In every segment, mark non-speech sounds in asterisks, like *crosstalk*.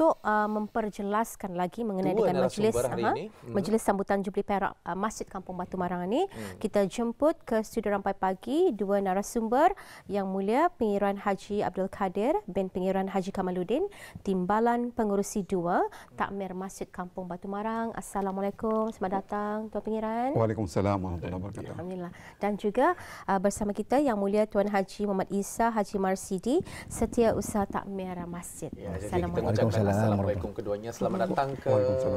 untuk uh, memperjelaskan lagi mengenai dengan majlis uh, majlis sambutan jubli Perak uh, Masjid Kampung Batu Marang ini hmm. kita jemput ke studio rampai pagi dua narasumber yang mulia Pengiran Haji Abdul Kadir bin Pengiran Haji Kamaludin Timbalan Pengurusi Dua Takmir Masjid Kampung Batu Marang Assalamualaikum selamat datang Tuan Pengiran Waalaikumsalam Alhamdulillah dan juga uh, bersama kita yang mulia Tuan Haji Muhammad Isa Haji Marsidi Setiausaha Takmir Masjid ya, Assalamualaikum kita Assalamualaikum keduanya. Selamat datang ke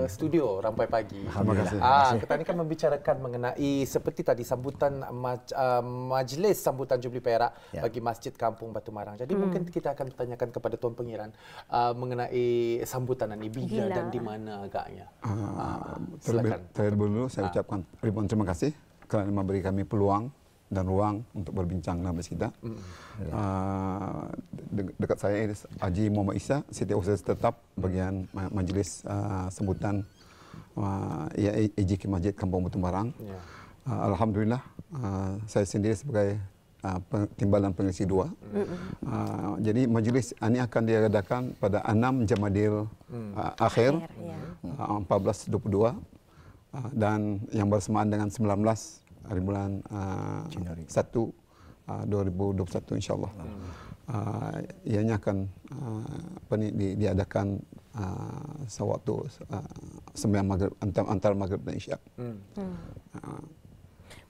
studio Rampai Pagi. Ah, terima kasih. Ah, kita ini kan membicarakan mengenai seperti tadi sambutan maj, uh, majlis sambutan Jubli Perak ya. bagi Masjid Kampung Batu Marang. Jadi hmm. mungkin kita akan tanyakan kepada Tuan Pengiran uh, mengenai sambutan ini bila Gila. dan di mana agaknya. Uh, uh, terlebih, terlebih dulu saya uh. ucapkan ribuan terima kasih kerana memberi kami peluang dan ruang untuk berbincang dengan majlis kita. Mm. Uh, dekat saya ini Haji Muhammad Isa, Siti Usaha Tetap bagian majlis uh, sambutan uh, Masjid Kampung Batu Barang. Yeah. Ya. Uh, Alhamdulillah, uh, saya sendiri sebagai uh, timbalan pengisi dua. Mm. Uh, jadi majlis ini akan diadakan pada 6 Jamadil mm. uh, akhir, akhir yeah. uh, 14.22 uh, dan yang bersamaan dengan 19 hari bulan uh, 1 uh, 2021 insyaallah. Uh, ianya akan uh, apa ni di, diadakan uh, sewaktu uh, sembahyang maghrib antara, maghrib dan isyak. Hmm. Uh,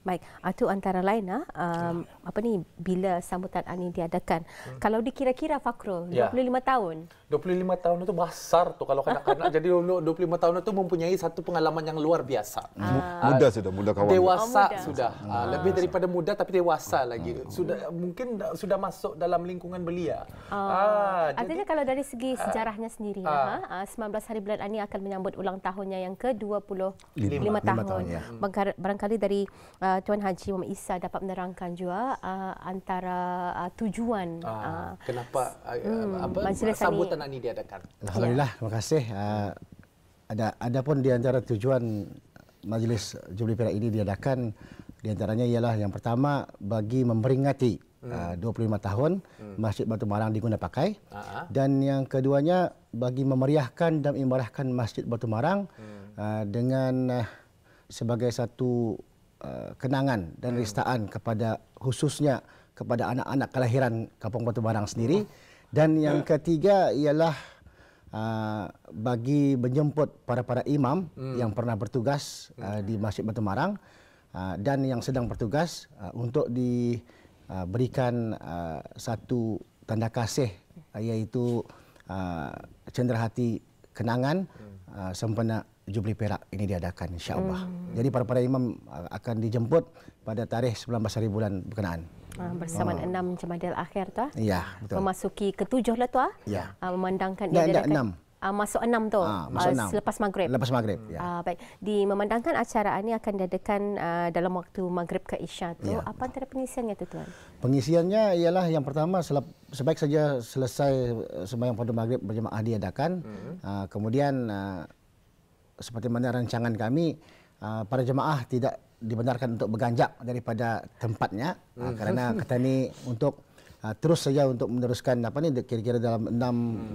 Baik, itu ah, antara lain ah um, ya. apa ni bila sambutan ini diadakan. Hmm. Kalau dikira-kira Fakrul ya. 25 tahun. 25 tahun itu besar tu kalau kanak-kanak *laughs* jadi 25 tahun itu mempunyai satu pengalaman yang luar biasa. Hmm. Uh, muda ah. sudah, muda kawan. Dewasa oh, muda. sudah. Hmm. Uh, lebih daripada muda tapi dewasa hmm. lagi. Sudah mungkin sudah masuk dalam lingkungan belia. Uh, uh, artinya kalau dari segi uh, sejarahnya sendiri uh, uh, 19 hari bulan ini akan menyambut ulang tahunnya yang ke-25 tahun. tahun ya. Barangkali dari uh, uh, Tuan Haji Muhammad Isa dapat menerangkan juga uh, antara uh, tujuan uh, uh, kenapa uh, hmm, apa sambutan ini diadakan. Alhamdulillah, terima kasih. Uh, ada ada pun di antara tujuan majlis Jubli Perak ini diadakan di antaranya ialah yang pertama bagi memperingati hmm. uh, 25 tahun hmm. Masjid Batu Malang diguna pakai uh-huh. dan yang keduanya bagi memeriahkan dan imbarahkan Masjid Batu Marang hmm. uh, dengan uh, sebagai satu uh, kenangan dan hmm. ristaan kepada khususnya kepada anak-anak kelahiran Kampung Batu Barang sendiri dan yang hmm. ketiga ialah uh, bagi menjemput para-para imam hmm. yang pernah bertugas uh, di Masjid Batu Barang uh, dan yang sedang bertugas uh, untuk diberikan uh, uh, satu tanda kasih uh, iaitu uh, cenderahati kenangan uh, sempena Jubli Perak ini diadakan insya Hmm. Jadi para-para imam uh, akan dijemput pada tarikh 19 hari bulan berkenaan. Ah, bersama oh. enam jemadil akhir tu. Ya, betul. Memasuki ketujuh lah tu ah. Ya. Ah, memandangkan dia diadakan. enam. Uh, masuk enam tu, ha, masuk uh, selepas maghrib. Lepas maghrib, ya. Uh, baik, di memandangkan acara ini akan diadakan uh, dalam waktu maghrib ke isya tu. Ya, apa antara pengisiannya tu, Tuan? Pengisiannya ialah yang pertama, selep, sebaik saja selesai eh, sembahyang pada maghrib berjemaah diadakan. hmm Uh, kemudian seperti mana rancangan kami uh, para jemaah tidak dibenarkan untuk berganjak daripada tempatnya uh, hmm. kerana kata ni untuk uh, terus saja untuk meneruskan apa ni kira-kira dalam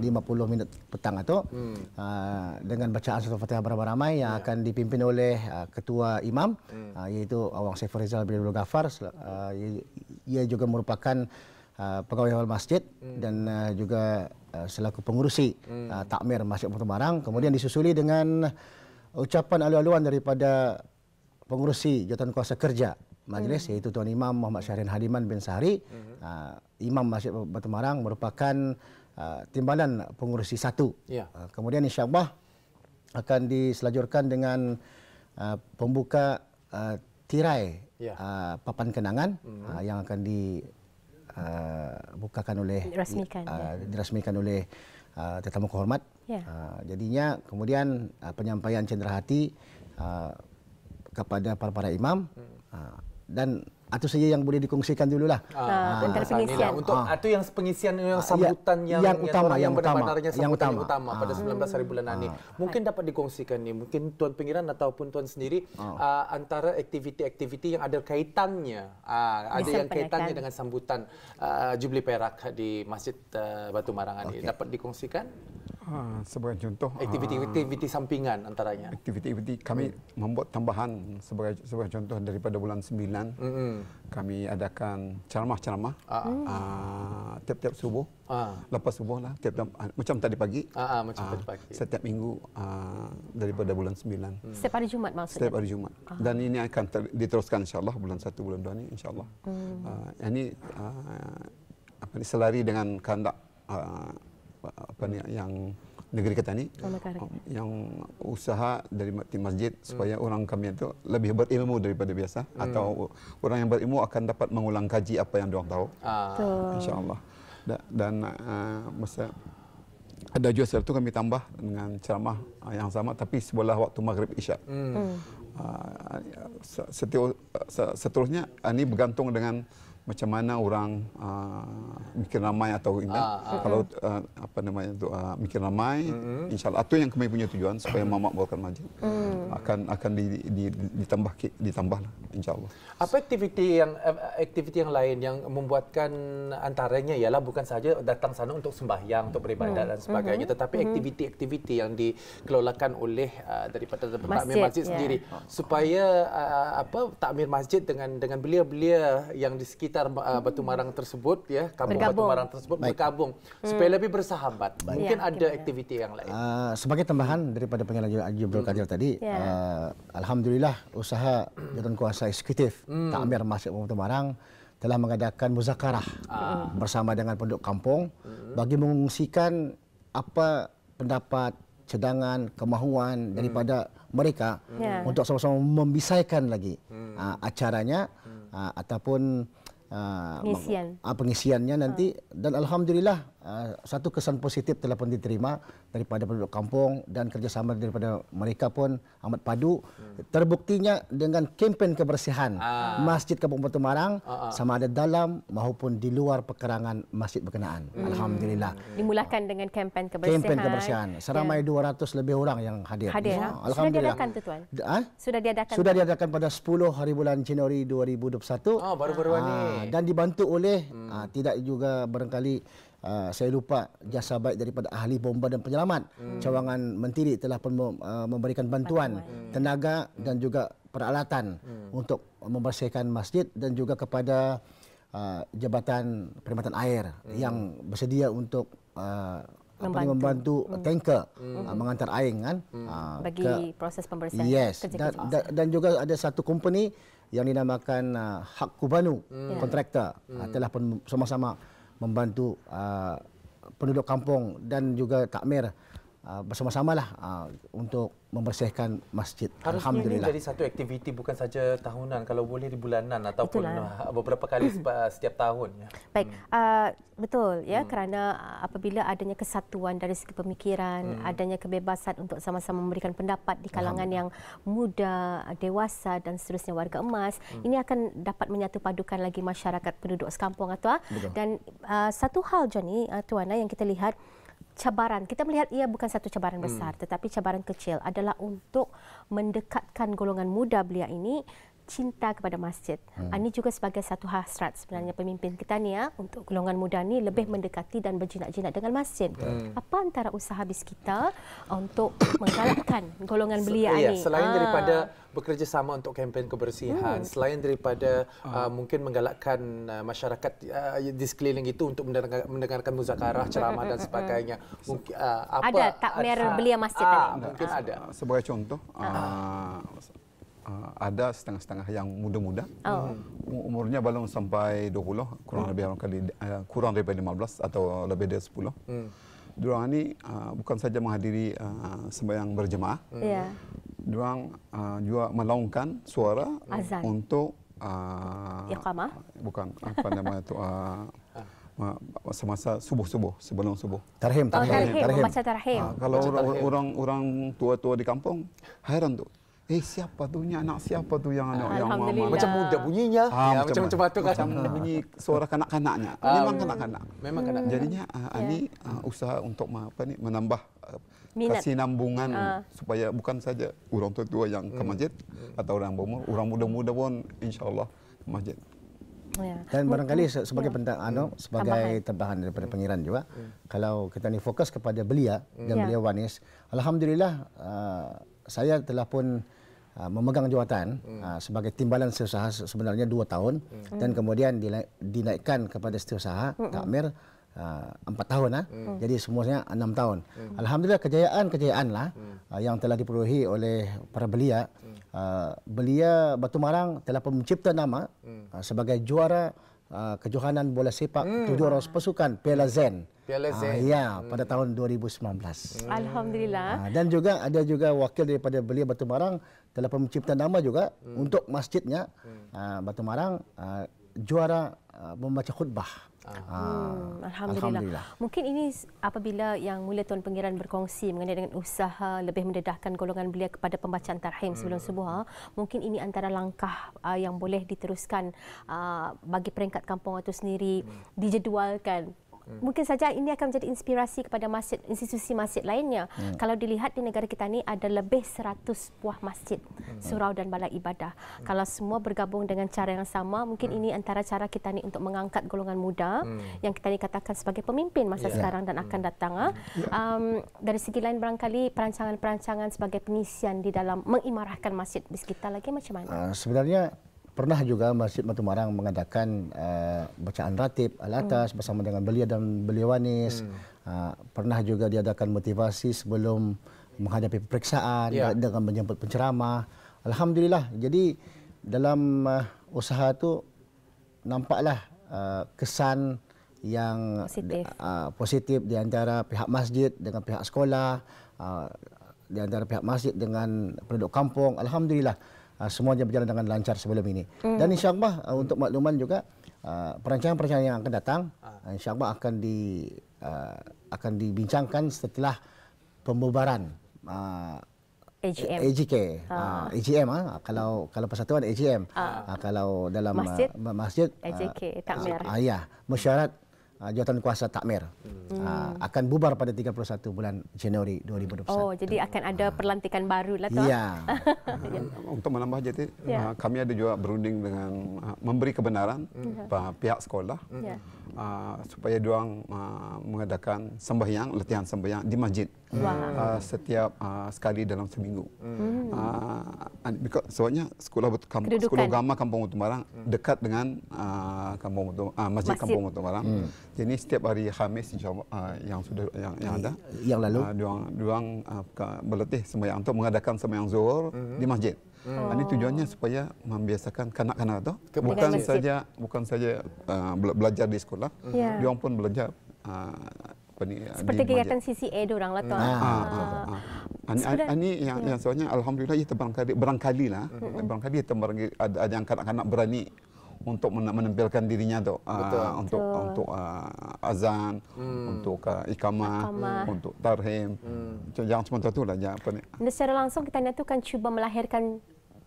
6 hmm. 50 minit petang atau hmm. dengan bacaan surah Fatihah beramai yang yeah. akan dipimpin oleh ketua imam hmm. iaitu Awang Saifur Rizal bin Abdul Ghaffar uh, ia juga merupakan Uh, pegawai awal masjid hmm. dan uh, juga uh, selaku pengurusi hmm. uh, takmir Masjid Batu Barang, Kemudian disusuli dengan ucapan alu-aluan daripada pengurusi jawatan kuasa kerja majlis hmm. iaitu Tuan Imam Muhammad Syahrin Hadiman bin Sari, Hmm. Uh, Imam Masjid Batu Barang merupakan uh, timbalan pengurusi satu. Yeah. Uh, kemudian insyaAllah akan diselajurkan dengan uh, pembuka uh, tirai yeah. uh, papan kenangan hmm. uh, yang akan di uh, bukakan oleh dirasmikan, uh, ya. dirasmikan oleh uh, tetamu kehormat. Yeah. Uh, jadinya kemudian uh, penyampaian cenderahati uh, kepada para-para imam hmm. uh, dan itu saja yang boleh dikongsikan dulu lah. Ah, ah, ah lah. pengisian. Lah. Untuk ah. itu yang pengisian yang ah, ya, sambutan ya, yang, yang, utama, yang, utama, yang utama, yang utama, yang utama, pada 19 ah. hari bulan ah. ini. Mungkin dapat dikongsikan ni, mungkin tuan pengiran ataupun tuan sendiri ah. uh, antara aktiviti-aktiviti yang ada kaitannya, uh, ada yang penekan. kaitannya dengan sambutan uh, Jubli Perak di Masjid uh, Batu Marangan okay. ini dapat dikongsikan? ha, hmm. sebagai contoh ha. aktiviti-aktiviti ha, sampingan antaranya aktiviti-aktiviti kami hmm. membuat tambahan sebagai sebagai contoh daripada bulan 9 hmm. kami adakan ceramah-ceramah hmm. uh, tiap-tiap subuh Ah. Lepas subuh lah, tiap -tiap, ah, macam tadi pagi. Ah, ah, macam ah, tadi pagi. Setiap minggu ah, daripada bulan 9. Hmm. Setiap hari Jumaat maksudnya? Setiap hari Jumaat. Ah. Dan ini akan diteruskan insya Allah bulan 1, bulan 2 ini insyaAllah. Hmm. Ah, ini ah, apa ini, selari dengan kehendak apa ni yang negeri kita ni oh, yang usaha dari masjid hmm. supaya orang kami itu lebih berilmu daripada biasa hmm. atau orang yang berilmu akan dapat mengulang kaji apa yang diorang tahu. Ah. Insya-Allah. Dan eh, masa ada juga satu kami tambah dengan ceramah eh, yang sama tapi sebelah waktu maghrib isyak. Hmm. hmm. Eh, seterusnya ini bergantung dengan macam mana orang mikir ramai atau ingat ah, ah, kalau uh, apa namanya itu uh, ah, mikir ramai mm-hmm. insyaallah itu yang kami punya tujuan supaya mm-hmm. mak makbulkan majlis mm. akan akan di, di, di, ditambah ditambahlah insyaallah apa aktiviti yang eh, aktiviti yang lain yang membuatkan antaranya ialah bukan sahaja datang sana untuk sembahyang untuk beribadah mm. dan sebagainya mm-hmm. tetapi mm-hmm. aktiviti-aktiviti yang dikelolakan oleh uh, daripada takmir masjid, masjid yeah. sendiri oh. supaya uh, apa takmir masjid dengan dengan belia-belia yang di sekitar uh, Batu Marang tersebut ya kamu satu barang tersebut Baik. berkabung hmm. supaya lebih bersahabat. Baik. Mungkin ya, ada aktiviti yang lain. Uh, sebagai tambahan daripada penyelenggara Haji Abdul Kadir hmm. tadi, yeah. Ya. uh, alhamdulillah usaha jawatan kuasa eksekutif hmm. Takmir Masjid Pemuda Marang telah mengadakan muzakarah hmm. bersama dengan penduduk kampung hmm. bagi mengungsikan apa pendapat cadangan kemahuan hmm. daripada mereka hmm. untuk sama-sama membisaikan lagi hmm. uh, acaranya hmm. uh, ataupun Ah, pengisian. Uh, pengisiannya nanti uh. dan alhamdulillah Ah, satu kesan positif telah pun diterima daripada penduduk kampung dan kerjasama daripada mereka pun amat padu hmm. terbuktinya dengan kempen kebersihan ah. masjid Kampung Batu Marang ah, ah. sama ada dalam maupun di luar pekerangan masjid berkenaan hmm. alhamdulillah dimulakan dengan kempen kebersihan kempen kebersihan seramai ya. 200 lebih orang yang hadir, hadir ya. alhamdulillah sudah diadakan tuan ha? sudah diadakan sudah diadakan pada 10 hari bulan Januari 2021 oh baru-baru ah. ini dan dibantu oleh hmm. ah, tidak juga barangkali uh, saya lupa jasa baik daripada ahli bomba dan penyelamat. Hmm. Cawangan Menteri telah pun, uh, memberikan bantuan, bantuan hmm. tenaga dan hmm. juga peralatan hmm. untuk membersihkan masjid dan juga kepada uh, jabatan perkhidmatan air hmm. yang bersedia untuk uh, membantu, membantu hmm. tanker hmm. Uh, mengantar air kan hmm. uh, bagi ke, proses pembersihan yes. dan, dan dan juga ada satu company yang dinamakan uh, Hak Kubanu hmm. kontraktor hmm. uh, telah pun sama-sama membantu uh, penduduk kampung dan juga takmir Ah, bersama-sama lah ah, untuk membersihkan masjid. Harusnya Alhamdulillah. Harus menjadi satu aktiviti bukan saja tahunan, kalau boleh di bulanan ataupun Itulah. Ah, beberapa kali *coughs* setiap tahun. Ya. Baik, hmm. betul ya hmm. kerana apabila adanya kesatuan dari segi pemikiran, hmm. adanya kebebasan untuk sama-sama memberikan pendapat di kalangan yang muda, dewasa dan seterusnya warga emas, hmm. ini akan dapat menyatupadukan lagi masyarakat penduduk sekampung atau dan satu hal Johnny Tuana yang kita lihat cabaran kita melihat ia bukan satu cabaran hmm. besar tetapi cabaran kecil adalah untuk mendekatkan golongan muda belia ini cinta kepada masjid. Hmm. Ah, ini juga sebagai satu hasrat sebenarnya pemimpin kita ni ya untuk golongan muda ni lebih hmm. mendekati dan berjinak-jinak dengan masjid. Hmm. Apa antara usaha bis kita untuk *coughs* menggalakkan golongan belia ya, ini? ya, selain ha. daripada bekerjasama untuk kempen kebersihan, hmm. selain daripada hmm. uh, mungkin menggalakkan uh, masyarakat uh, di sekeliling itu untuk mendengar, mendengarkan muzakarah, hmm. ceramah dan hmm. sebagainya. Mungkin uh, apa ada takmir belia masjid ah, tadi? Mungkin ah. ada. Sebagai contoh ah. uh, uh, ada setengah-setengah yang muda-muda. Oh. Hmm. Umurnya belum sampai 20, kurang hmm. lebih orang kali uh, kurang daripada 15 atau lebih dari 10. Hmm. Diorang ini uh, ah, bukan saja menghadiri uh, sembahyang berjemaah. Hmm. Yeah. Diorang uh, juga melaungkan suara Azan. untuk uh, iqamah. Bukan apa nama itu uh, semasa subuh-subuh sebelum subuh. Tarhim, oh, tarhim, tarhim. tarhim. tarhim. tarhim. kalau orang-orang tua-tua di kampung, hairan tu. Eh siapa tu ni anak siapa tu yang anak yang mama macam muda bunyinya ah, ha, ya, macam macam batu kan macam bunyi suara kanak-kanaknya ha, memang kanak-kanak memang kanak jadinya uh, ah, yeah. ani uh, usaha untuk apa ni menambah uh, kasih nambungan uh. supaya bukan saja orang tua tua yang ke hmm. masjid hmm. atau orang bomo orang muda-muda pun insyaallah ke masjid ya. dan barangkali sebagai yeah. pentang anu hmm. sebagai tambahan daripada hmm. pengiran juga mm. kalau kita ni fokus kepada belia dan yeah. belia wanis alhamdulillah uh, saya telah pun Ah, memegang jawatan hmm. aa, ah, sebagai timbalan setiausaha sebenarnya dua tahun hmm. dan kemudian dinaikkan kepada setiausaha hmm. takmir ah, empat tahun lah hmm. jadi semuanya enam tahun hmm. alhamdulillah kejayaan kejayaanlah hmm. aa, yang telah diperolehi oleh para belia hmm. belia Batu Marang telah mencipta nama hmm. sebagai juara aa, kejohanan bola sepak hmm. tujuh hmm. orang pasukan Piala Zen Piala Zen. Ah, ya, hmm. pada tahun 2019. Alhamdulillah. Ah, dan juga ada juga wakil daripada belia Batu Marang telah pencipta nama juga hmm. untuk masjidnya hmm. uh, Batu Marang uh, juara uh, membaca khutbah. Hmm, Alhamdulillah. Alhamdulillah. Mungkin ini apabila yang mulia Tuan Pengiran berkongsi mengenai dengan usaha lebih mendedahkan golongan belia kepada pembacaan tarhim sebelum hmm. subuh, mungkin ini antara langkah uh, yang boleh diteruskan uh, bagi peringkat kampung itu sendiri hmm. dijadualkan Hmm. mungkin saja ini akan menjadi inspirasi kepada masjid institusi masjid lainnya. Hmm. Kalau dilihat di negara kita ini ada lebih 100 buah masjid, hmm. surau dan balai ibadah. Hmm. Kalau semua bergabung dengan cara yang sama, mungkin hmm. ini antara cara kita ini untuk mengangkat golongan muda hmm. yang kita ini katakan sebagai pemimpin masa yeah. sekarang dan akan hmm. datang. Hmm. Um, dari segi lain barangkali perancangan-perancangan sebagai pengisian di dalam mengimarahkan masjid di sekitar lagi macam mana? Uh, sebenarnya pernah juga Masjid Matu Marang mengadakan uh, bacaan ratib al-atas mm. bersama dengan belia dan beliawanis. Mm. Uh, ah, pernah juga diadakan motivasi sebelum menghadapi peperiksaan yeah. dengan menjemput penceramah. Alhamdulillah. Jadi dalam uh, usaha itu nampaklah uh, kesan yang positif. Uh, positif di antara pihak masjid dengan pihak sekolah, uh, di antara pihak masjid dengan penduduk kampung. Alhamdulillah. Ah, semuanya berjalan dengan lancar sebelum ini. Hmm. Dan insyaAllah uh, untuk makluman juga, ah, perancangan-perancangan yang akan datang, uh, insyaAllah akan di uh, akan dibincangkan setelah pembubaran uh, AGM. AGK. Uh. AGM. Uh, kalau kalau persatuan, AGM. Uh. kalau dalam masjid, uh, masjid AJK, uh, takmir. Uh, uh, ya, mesyuarat. Ah, jawatan kuasa takmir hmm. Ah, akan bubar pada 31 bulan Januari 2021. Oh, jadi akan ada ah. perlantikan baru lah tu. Ya. *laughs* Untuk menambah jadi ya. kami ada juga berunding dengan memberi kebenaran hmm. pihak sekolah. Ya uh, supaya doang uh, mengadakan sembahyang latihan sembahyang di masjid hmm. uh, setiap uh, sekali dalam seminggu hmm. uh, because, sebabnya sekolah kamp, sekolah agama kampung Utumarang hmm. dekat dengan uh, kampung uh, masjid, masjid kampung Utumarang hmm. jadi setiap hari Khamis uh, yang sudah yang, yang ada yang lalu uh, doang doang uh, berlatih sembahyang untuk mengadakan sembahyang zuhur hmm. di masjid hmm. Hmm. Ini tujuannya supaya membiasakan kanak-kanak tu Ke bukan saja bukan saja uh, belajar di sekolah, hmm. yeah. dia pun belajar uh, ni, uh, seperti kegiatan CCA dia orang lah tu. hmm. ah, ah, ah, ah. yang, yeah. yang sebenarnya alhamdulillah ia terbarangkali barangkali lah mm-hmm. barangkali terbarangkali ada, ada yang kanak-kanak berani untuk menampilkan dirinya tu uh, untuk Betul. untuk uh, azan hmm. untuk uh, ah, ikamah hmm. untuk tarhim hmm. jangan cuma tu lah ya apa ni secara langsung kita nak tu kan cuba melahirkan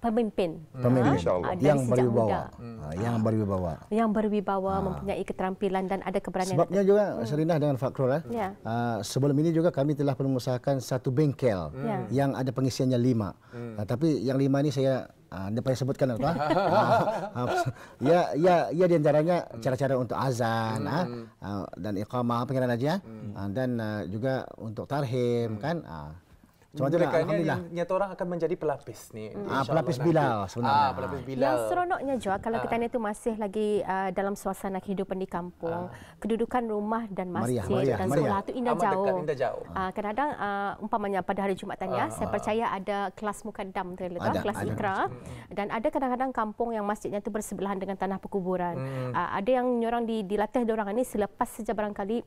pemimpin. Pemimpin hmm. insyaallah ah, yang berwibawa. Hmm. yang berwibawa. Yang berwibawa ha. mempunyai keterampilan dan ada keberanian. Sebabnya hmm. juga hmm. Serinah dengan Fakrul eh. Ya. Uh, sebelum ini juga kami telah mengusahakan satu bengkel hmm. Ya. yang ada pengisiannya lima. Hmm. Uh, tapi yang lima ini saya anda pernah sebutkan atau *laughs* ya ya ya di antaranya cara-cara untuk azan hmm. dan iqamah pengiraan aja hmm. dan juga untuk tarhim hmm. kan macam mana alhamdulillah. Nyata orang akan menjadi pelapis ni. Ah pelapis bila ah, sebenarnya. Ah pelapis bila Yang seronoknya juga kalau ah. kita tu masih lagi uh, dalam suasana kehidupan di kampung. Ah. Kedudukan rumah dan masjid Maria, Maria, dan sekolah tu indah Amat jauh. Dekat, indah jauh. Ah. kadang uh, ah, umpamanya pada hari Jumaat tanya, ah. saya percaya ada kelas mukaddam terletak kelas ada. ikra hmm. dan ada kadang-kadang kampung yang masjidnya tu bersebelahan dengan tanah perkuburan. Hmm. Uh, ada yang nyorang di dilatih orang ini selepas saja barangkali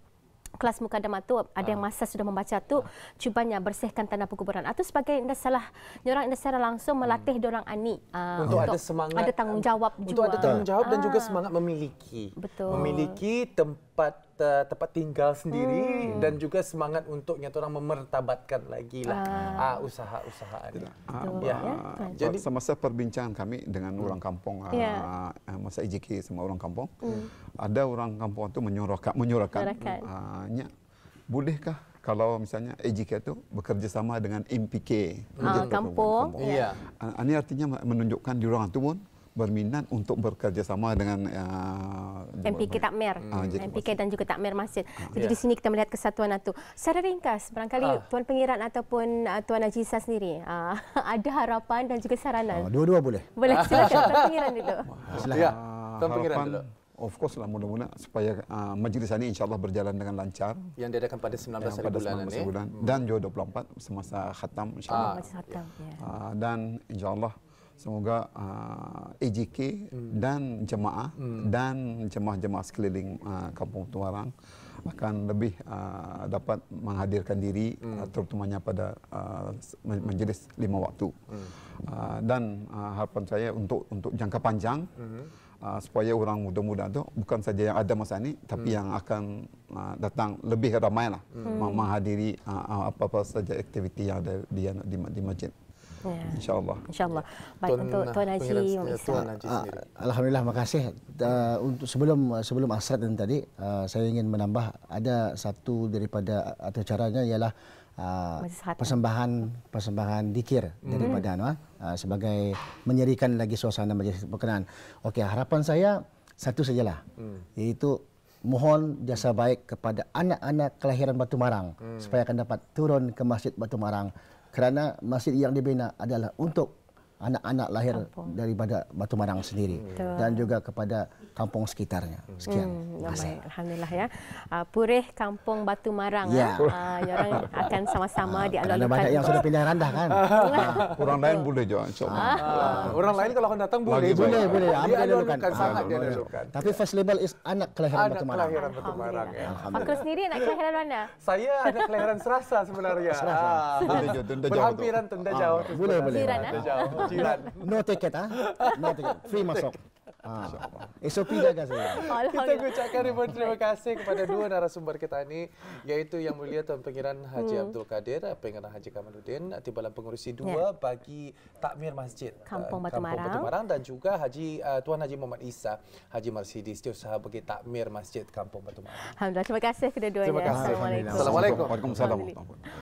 kelas muka mukadamah tu ada yang ah. masa sudah membaca tu ha. Ah. cubanya bersihkan tanah perkuburan atau sebagai anda salah orang anda secara langsung melatih hmm. orang ani uh, untuk, untuk ada semangat ada tanggungjawab untuk juga untuk ada tanggungjawab ha. dan juga semangat memiliki Betul. memiliki tempat uh, tempat tinggal sendiri hmm. dan juga semangat untuk nyata orang memertabatkan lagi lah uh. Ah. uh, ah, usaha-usaha ini. Uh, ah, ya. Uh, ya. Jadi semasa perbincangan kami dengan hmm. orang kampung, uh, yeah. Ya. uh, masa IJK sama orang kampung, hmm. ada orang kampung itu menyuruhkan, menyuruhkan, hanya uh, bolehkah kalau misalnya EJK itu bekerja sama dengan MPK, uh, kampung, kampung. Yeah. ini artinya menunjukkan di orang itu pun berminat untuk bekerjasama dengan uh, MPK Bank. Takmir, uh, ah, MPK dan juga Takmir Masjid. Ah, jadi yeah. di sini kita melihat kesatuan itu. Secara ringkas, barangkali uh. Tuan Pengiran ataupun uh, Tuan Najisa sendiri uh, *laughs* ada harapan dan juga saranan? Uh, dua-dua boleh. Boleh, silakan Tuan Pengiran itu. *laughs* Ya, silakan. Ya, Tuan Pengiran dulu. Of course lah mudah-mudahan supaya uh, majlis ini Allah berjalan dengan lancar yang diadakan pada 19 hari pada bulan ini dan juga 24 semasa khatam insyaallah ah, uh, dan Allah semoga uh, ah, AJK hmm. dan jemaah hmm. dan jemaah-jemaah sekeliling uh, Kampung Tuarang akan lebih uh, dapat menghadirkan diri hmm. uh, terutamanya pada uh, majlis lima waktu. Hmm. Uh, dan uh, harapan saya untuk untuk jangka panjang hmm. uh, supaya orang muda-muda itu bukan saja yang ada masa ini tapi hmm. yang akan uh, datang lebih ramai lah hmm. menghadiri uh, apa-apa saja aktiviti yang ada di di, di masjid. Ya. InsyaAllah. InsyaAllah. Baik, Tuan, untuk Tuan Haji, Tuan Haji ah, Alhamdulillah, terima kasih. Ah, untuk sebelum sebelum asrat dan tadi, ah, saya ingin menambah ada satu daripada atau caranya ialah uh, persembahan persembahan dikir hmm. daripada Anwar uh, sebagai menyerikan lagi suasana majlis berkenaan. Okey, harapan saya satu sajalah, hmm. iaitu mohon jasa baik kepada anak-anak kelahiran Batu Marang hmm. supaya akan dapat turun ke Masjid Batu Marang kerana masjid yang dibina adalah untuk anak-anak lahir kampung. daripada Batu Marang sendiri Betul. dan juga kepada kampung sekitarnya. Hmm. Sekian. Hmm, baik. Alhamdulillah ya. Uh, Purih Kampung Batu Marang. Ya. Uh, ya. ah, orang akan sama-sama uh, ah, dialogkan. Ada banyak yang sudah pindah randah kan. uh, *laughs* orang lain boleh jangan uh, uh, orang lain kalau akan datang boleh. Boleh, boleh. Ya. Dia alulukan. sangat dia Tapi first label is anak kelahiran anak Batu Marang. Anak kelahiran Batu Marang. Ya. Alhamdulillah. Pak sendiri anak kelahiran mana? Saya anak kelahiran Serasa sebenarnya. Serasa. Ah, jauh. Berhampiran tunda jauh. Boleh, boleh. Eh? Tunda jauh. No tiket ah. No tiket. Free masuk. Ha. SOP jaga saya. Kita ucapkan ribuan terima kasih kepada dua narasumber kita ini iaitu Yang Mulia Tuan Pengiran Haji hmm. Abdul Kadir, Pengiran Haji Kamaluddin, Timbalan Pengurusi Dua yeah. bagi Takmir Masjid eh, Kampung Batu Marang. Kampung Batu Marang dan juga Haji uh, Tuan Haji Muhammad Isa, Haji Marsidi, setiausaha bagi Takmir Masjid Kampung Batu Marang. Alhamdulillah, terima kasih kepada kedua-duanya. Terima kasih. Assalamualaikum. Assalamualaikum. Assalamualaikum. Assalamualaikum.